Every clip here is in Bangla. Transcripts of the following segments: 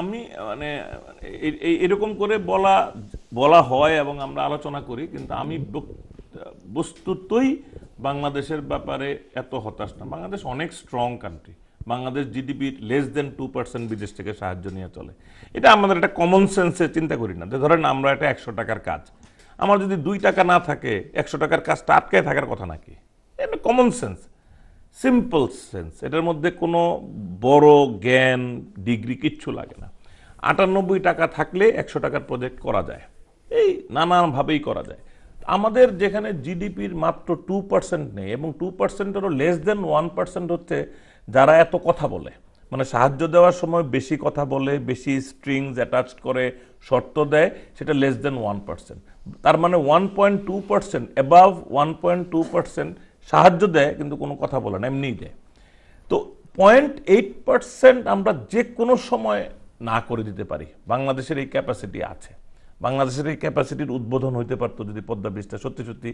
আমি মানে এরকম করে বলা বলা হয় এবং আমরা আলোচনা করি কিন্তু আমি বস্তুতই বাংলাদেশের ব্যাপারে এত হতাশ না বাংলাদেশ অনেক strong country Bangladesh GDP less than two percent বিদেশ থেকে সাহায্য নিয়ে চলে এটা আমাদের একটা কমন সেন্সে চিন্তা করি না যে ধরেন আমরা একটা একশো টাকার কাজ আমার যদি দুই টাকা না থাকে একশো টাকার কাজটা আটকায় থাকার কথা নাকি এটা কমন সেন্স সিম্পল সেন্স এটার মধ্যে কোনো বড় জ্ঞান ডিগ্রি কিচ্ছু লাগে না আটানব্বই টাকা থাকলে একশো টাকার প্রজেক্ট করা যায় এই নানানভাবেই করা যায় আমাদের যেখানে জিডিপির মাত্র টু পার্সেন্ট নেই এবং টু পার্সেন্টেরও লেস দেন ওয়ান পার্সেন্ট হচ্ছে যারা এত কথা বলে মানে সাহায্য দেওয়ার সময় বেশি কথা বলে বেশি স্ট্রিংস অ্যাটাচ করে শর্ত দেয় সেটা লেস দেন ওয়ান পার্সেন্ট তার মানে one point two percent above one point two percent সাহায্য দেয় কিন্তু কোনো কথা বলে না এমনিই দেয় তো পয়েন্ট এইট পার্সেন্ট আমরা যে কোনো সময় না করে দিতে পারি বাংলাদেশের এই ক্যাপাসিটি আছে বাংলাদেশের এই ক্যাপাসিটির উদ্বোধন হইতে পারতো যদি পদ্মা ব্রিজটা সত্যি সত্যি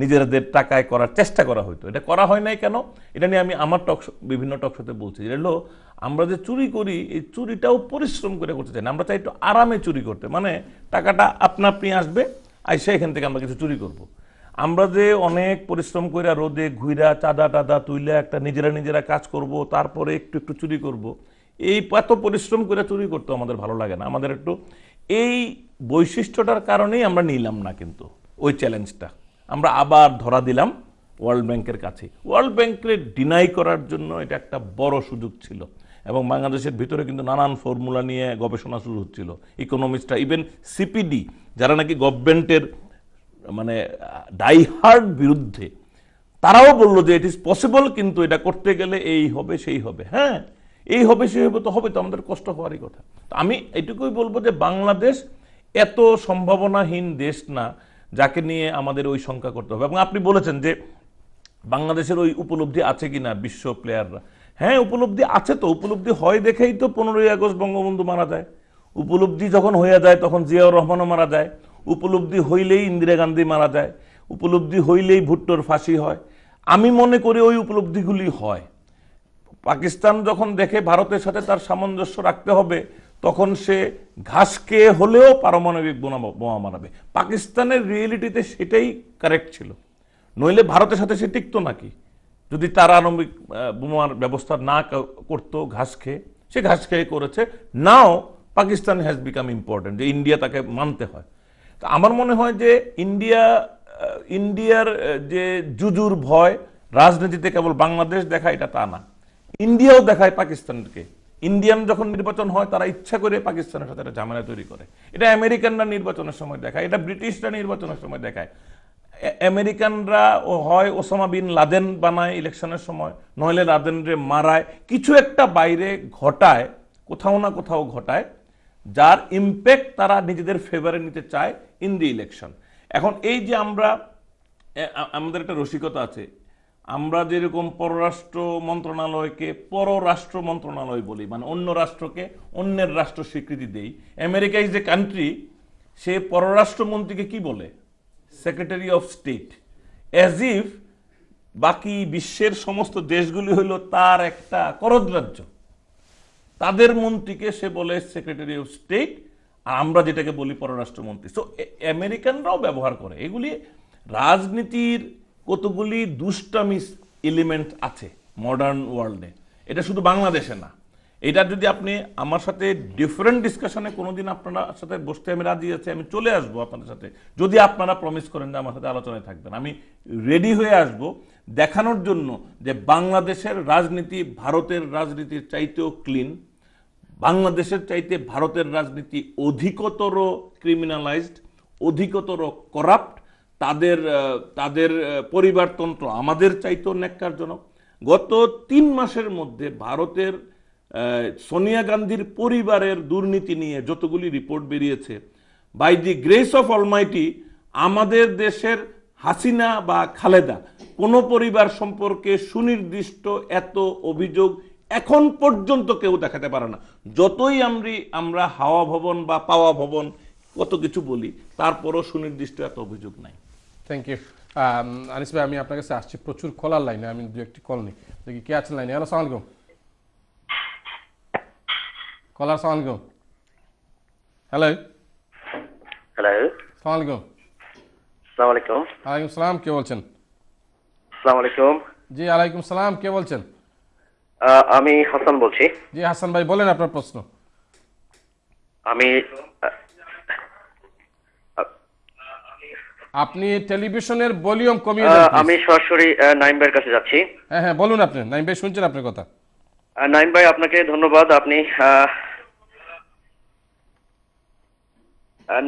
নিজেদের টাকায় করার চেষ্টা করা হইতো এটা করা হয় নাই কেন এটা নিয়ে আমি আমার টক বিভিন্ন টকশোতে বলছি যে হলো আমরা যে চুরি করি এই চুরিটাও পরিশ্রম করে করতে চাই না আমরা চাই একটু আরামে চুরি করতে মানে টাকাটা আপনা আপনি আসবে আর এখান থেকে আমরা কিছু চুরি করবো আমরা যে অনেক পরিশ্রম কইরা রোদে ঘুইরা চাঁদা টাদা তুইলা একটা নিজেরা নিজেরা কাজ করব তারপরে একটু একটু চুরি করব। এই এত পরিশ্রম করে চুরি করতে আমাদের ভালো লাগে না আমাদের একটু এই বৈশিষ্ট্যটার কারণেই আমরা নিলাম না কিন্তু ওই চ্যালেঞ্জটা আমরা আবার ধরা দিলাম ওয়ার্ল্ড ব্যাংকের কাছে ওয়ার্ল্ড ব্যাংকের ডিনাই করার জন্য এটা একটা বড় সুযোগ ছিল এবং বাংলাদেশের ভিতরে কিন্তু নানান ফর্মুলা নিয়ে গবেষণা শুরু হচ্ছিল ইকোনমিস্টরা ইভেন সিপিডি যারা নাকি গভর্নমেন্টের মানে ডাইহার্ড বিরুদ্ধে তারাও বলল যে ইট ইজ পসিবল কিন্তু এটা করতে গেলে এই হবে সেই হবে হ্যাঁ এই হবে সেই হবে তো হবে তো আমাদের কষ্ট হওয়ারই কথা আমি এটুকুই বলবো যে বাংলাদেশ এত সম্ভাবনাহীন দেশ না যাকে নিয়ে আমাদের ওই শঙ্কা করতে হবে এবং আপনি বলেছেন যে বাংলাদেশের ওই উপলব্ধি আছে কি না বিশ্ব প্লেয়াররা হ্যাঁ উপলব্ধি আছে তো উপলব্ধি হয় দেখেই তো পনেরোই আগস্ট বঙ্গবন্ধু মারা যায় উপলব্ধি যখন হয়ে যায় তখন জিয়াউর রহমানও মারা যায় উপলব্ধি হইলেই ইন্দিরা গান্ধী মারা যায় উপলব্ধি হইলেই ভুট্টোর ফাঁসি হয় আমি মনে করি ওই উপলব্ধিগুলি হয় পাকিস্তান যখন দেখে ভারতের সাথে তার সামঞ্জস্য রাখতে হবে তখন সে ঘাসকে হলেও পারমাণবিক বোমা মানাবে পাকিস্তানের রিয়েলিটিতে সেটাই কারেক্ট ছিল নইলে ভারতের সাথে সে টিকতো নাকি যদি তার আণবিক বোমার ব্যবস্থা না করতো ঘাস খেয়ে সে ঘাস খেয়ে করেছে now Pakistan has become important যে ইন্ডিয়া তাকে মানতে হয় তো আমার মনে হয় যে ইন্ডিয়া ইন্ডিয়ার যে জুজুর ভয় রাজনীতিতে কেবল বাংলাদেশ দেখায় এটা তা না ইন্ডিয়াও দেখায় পাকিস্তানকে ইন্ডিয়ান যখন নির্বাচন হয় তারা ইচ্ছা করে পাকিস্তানের সাথে একটা ঝামেলা তৈরি করে এটা আমেরিকানরা নির্বাচনের সময় দেখায় এটা ব্রিটিশরা নির্বাচনের সময় দেখায় আমেরিকানরা হয় ওসামা বিন লাদেন বানায় ইলেকশনের সময় নইলে লাদেনরে মারায় কিছু একটা বাইরে ঘটায় কোথাও না কোথাও ঘটায় যার ইম্প্যাক্ট তারা নিজেদের ফেভারে নিতে চায় ইন দি ইলেকশন এখন এই যে আমরা আমাদের একটা রসিকতা আছে আমরা যেরকম পররাষ্ট্র মন্ত্রণালয়কে পররাষ্ট্র মন্ত্রণালয় বলি মানে অন্য রাষ্ট্রকে অন্যের রাষ্ট্র স্বীকৃতি দেই আমেরিকা ইজ এ কান্ট্রি সে পররাষ্ট্রমন্ত্রীকে কি বলে secretary of state as if বাকি বিশ্বের সমস্ত দেশগুলি হলো তার একটা করদ রাজ্য তাদের মন্ত্রীকে সে বলে সেক্রেটারি অফ স্টেট আর আমরা যেটাকে বলি পররাষ্ট্রমন্ত্রী সো আমেরিকানরাও ব্যবহার করে এগুলি রাজনীতির কতগুলি দুষ্টামি এলিমেন্ট আছে মডার্ন ওয়ার্ল্ডে এটা শুধু বাংলাদেশে না এটা যদি আপনি আমার সাথে ডিফারেন্ট ডিসকাশনে কোনোদিন আপনারা সাথে বসতে আমি রাজি আছি আমি চলে আসবো আপনাদের সাথে যদি আপনারা প্রমিস করেন যে আমার সাথে আলোচনায় থাকবেন আমি রেডি হয়ে আসব দেখানোর জন্য যে বাংলাদেশের রাজনীতি ভারতের রাজনীতির চাইতেও ক্লিন বাংলাদেশের চাইতে ভারতের রাজনীতি অধিকতর ক্রিমিনালাইজড অধিকতর করাপ্ট তাদের তাদের পরিবারতন্ত্র আমাদের চাইতেও ন্যাক্কারজনক গত তিন মাসের মধ্যে ভারতের সোনিয়া গান্ধীর পরিবারের দুর্নীতি নিয়ে যতগুলি রিপোর্ট বেরিয়েছে by the grace of almighty আমাদের দেশের হাসিনা বা খালেদা কোনো পরিবার সম্পর্কে সুনির্দিষ্ট এত অভিযোগ এখন পর্যন্ত কেউ দেখাতে পারে না যতই আমরি আমরা হাওয়া ভবন বা পাওয়া ভবন কত কিছু বলি তারপরও সুনির্দিষ্ট এত অভিযোগ নাই থ্যাংক ইউ um, আনিস ভাই আমি আপনার কাছে আসছি প্রচুর কলার লাইনে আমি দু একটি কল নিই দেখি কে আছেন লাইনে হ্যালো সালাম কলার সালাম আলাইকুম হ্যালো হ্যালো সালাম সালাম আলাইকুম আলাইকুম সালাম কে বলছেন সালাম আলাইকুম জি আলাইকুম সালাম কে বলছেন আমি হাসান বলছি জি হাসান ভাই বলেন আপনার প্রশ্ন আমি আপনি টেলিভিশনের ভলিউম কমিয়ে দেন আমি সরাসরি নাইম ভাইয়ের কাছে যাচ্ছি হ্যাঁ হ্যাঁ বলুন আপনি নাইম ভাই শুনছেন আপনার কথা নাইম ভাই আপনাকে ধন্যবাদ আপনি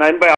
নাইম ভাই